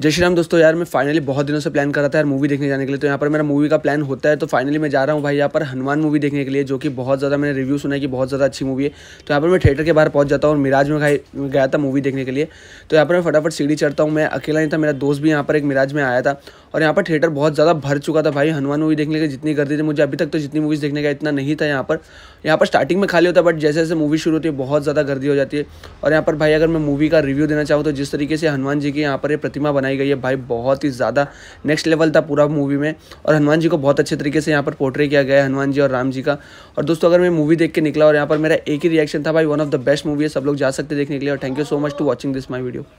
जय श्री राम दोस्तों यार मैं फाइनली बहुत दिनों से प्लान कर रहा था यार मूवी देखने जाने के लिए तो यहाँ पर मेरा मूवी का प्लान होता है तो फाइनली मैं जा रहा हूँ भाई यहाँ पर हनुमान मूवी देखने के लिए जो कि बहुत ज़्यादा मैंने रिव्यू सुना है कि बहुत ज़्यादा अच्छी मूवी है तो यहाँ पर मैं थिएटर के बाहर पहुँच जाता हूँ और मिराज में गया था मूवी देखने के लिए तो यहाँ पर मैं फटाफट सीढ़ी चढ़ता हूँ मैं अकेला नहीं था मेरा दोस्त भी यहाँ पर एक मिराज में आया था और यहाँ पर थिएटर बहुत ज़्यादा भर चुका था भाई हनुमान मूवी देखने के जितनी करती थी मुझे अभी तक तो जितनी मूवीज़ देखने का इतना नहीं था यहाँ पर यहाँ पर स्टार्टिंग में खाली होता है बट जैसे जैसे मूवी शुरू होती है बहुत ज़्यादा गर्दी हो जाती है और यहाँ पर भाई अगर मैं मूवी का रिव्यू देना चाहूँ तो जिस तरीके से हनुमान जी की यहाँ पर ये प्रतिमा बनाई गई है भाई बहुत ही ज़्यादा नेक्स्ट लेवल था पूरा मूवी में और हनुमान जी को बहुत अच्छे तरीके से यहाँ पर पोर्ट्रे किया गया है हनुमान जी और राम जी का और दोस्तों अगर मैं मूवी देख के निकला और यहाँ पर मेरा एक ही रिएक्शन था भाई one of the best movie है सब लोग जा सकते देखने के लिए और thank you so much to watching this my video